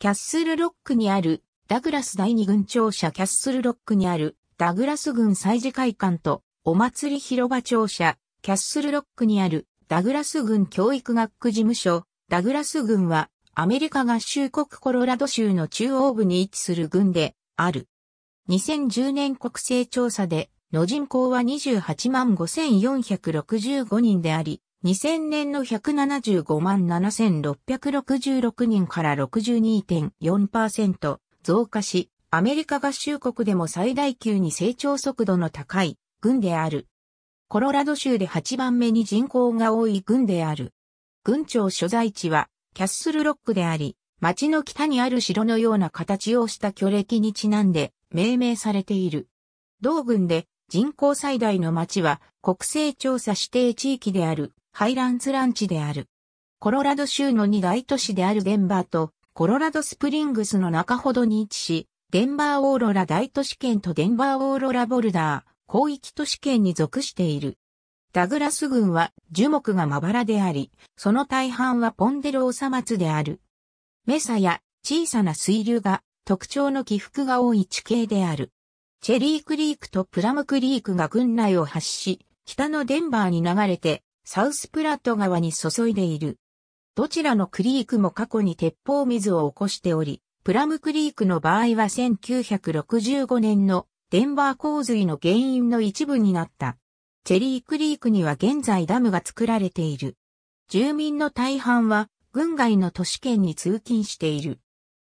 キャッスルロックにあるダグラス第二軍庁舎キャッスルロックにあるダグラス軍祭事会館とお祭り広場庁舎キャッスルロックにあるダグラス軍教育学区事務所ダグラス軍はアメリカ合衆国コロラド州の中央部に位置する軍である。2010年国勢調査での人口は28万5465人であり、2000年の175万7666人から62.4%増加し、アメリカ合衆国でも最大級に成長速度の高い軍である。コロラド州で8番目に人口が多い軍である。軍庁所在地はキャッスルロックであり、町の北にある城のような形をした巨歴にちなんで命名されている。同軍で人口最大の町は国勢調査指定地域であるハイランズランチである。コロラド州の二大都市であるデンバーとコロラドスプリングスの中ほどに位置し、デンバーオーロラ大都市圏とデンバーオーロラボルダー広域都市圏に属している。ダグラス群は樹木がまばらであり、その大半はポンデローサ松である。メサや小さな水流が特徴の起伏が多い地形である。チェリークリークとプラムクリークが群内を発し、北のデンバーに流れてサウスプラット川に注いでいる。どちらのクリークも過去に鉄砲水を起こしており、プラムクリークの場合は1965年のデンバー洪水の原因の一部になった。チェリークリークには現在ダムが作られている。住民の大半は軍外の都市圏に通勤している。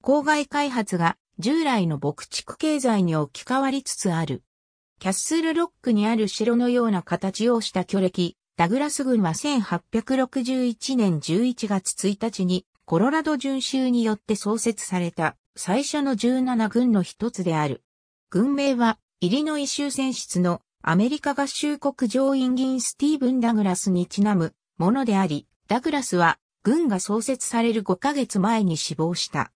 郊外開発が従来の牧畜経済に置き換わりつつある。キャッスルロックにある城のような形をした巨歴、ダグラス軍は1861年11月1日にコロラド準州によって創設された最初の17軍の一つである。軍名はイリノイ州選出のアメリカ合衆国上院議員スティーブン・ダグラスにちなむものであり、ダグラスは軍が創設される5ヶ月前に死亡した。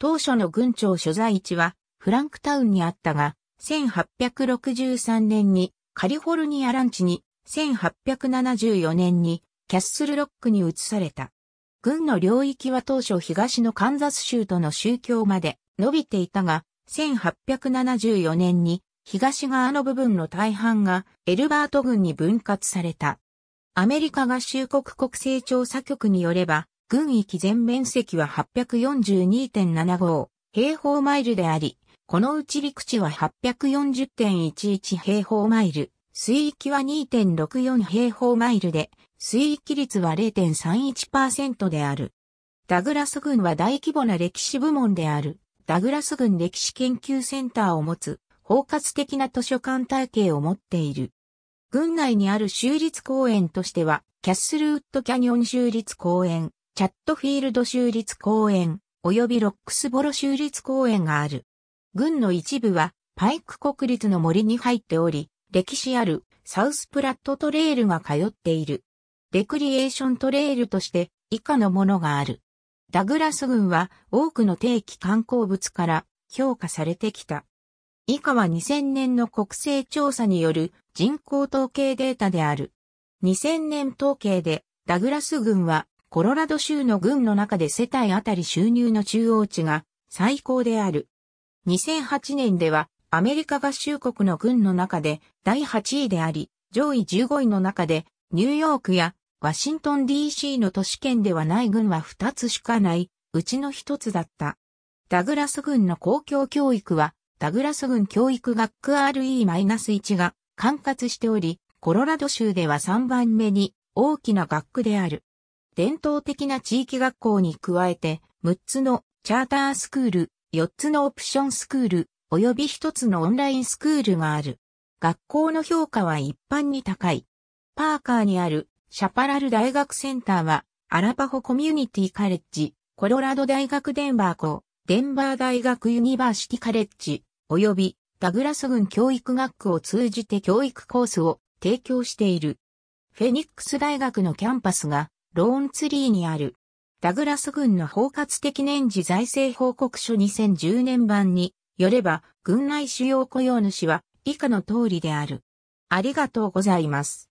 当初の軍長所在地はフランクタウンにあったが、1863年にカリフォルニアランチに1874年にキャッスルロックに移された。軍の領域は当初東のカンザス州との宗教まで伸びていたが、1874年に東側の部分の大半がエルバート軍に分割された。アメリカ合衆国国勢調査局によれば、軍域全面積は842.75平方マイルであり、このうち陸地は840.11平方マイル。水域は2.64平方マイルで、水域率は0.31%である。ダグラス軍は大規模な歴史部門である、ダグラス軍歴史研究センターを持つ、包括的な図書館体系を持っている。軍内にある州立公園としては、キャッスルウッドキャニオン州立公園、チャットフィールド州立公園、及びロックスボロ州立公園がある。軍の一部は、パイク国立の森に入っており、歴史あるサウスプラットトレイルが通っている。レクリエーショントレイルとして以下のものがある。ダグラス軍は多くの定期観光物から評価されてきた。以下は2000年の国勢調査による人口統計データである。2000年統計でダグラス軍はコロラド州の軍の中で世帯あたり収入の中央値が最高である。2008年ではアメリカ合衆国の軍の中で第8位であり、上位15位の中で、ニューヨークやワシントン DC の都市圏ではない軍は2つしかない、うちの1つだった。ダグラス軍の公共教育は、ダグラス軍教育学区 RE-1 が管轄しており、コロラド州では3番目に大きな学区である。伝統的な地域学校に加えて、6つのチャータースクール、4つのオプションスクール、及び一つのオンラインスクールがある。学校の評価は一般に高い。パーカーにあるシャパラル大学センターはアラパホコミュニティカレッジ、コロラド大学デンバー校、デンバー大学ユニバーシティカレッジ、及びダグラス郡教育学区を通じて教育コースを提供している。フェニックス大学のキャンパスがローンツリーにある。ダグラス郡の包括的年次財政報告書2010年版によれば、軍内主要雇用主は以下の通りである。ありがとうございます。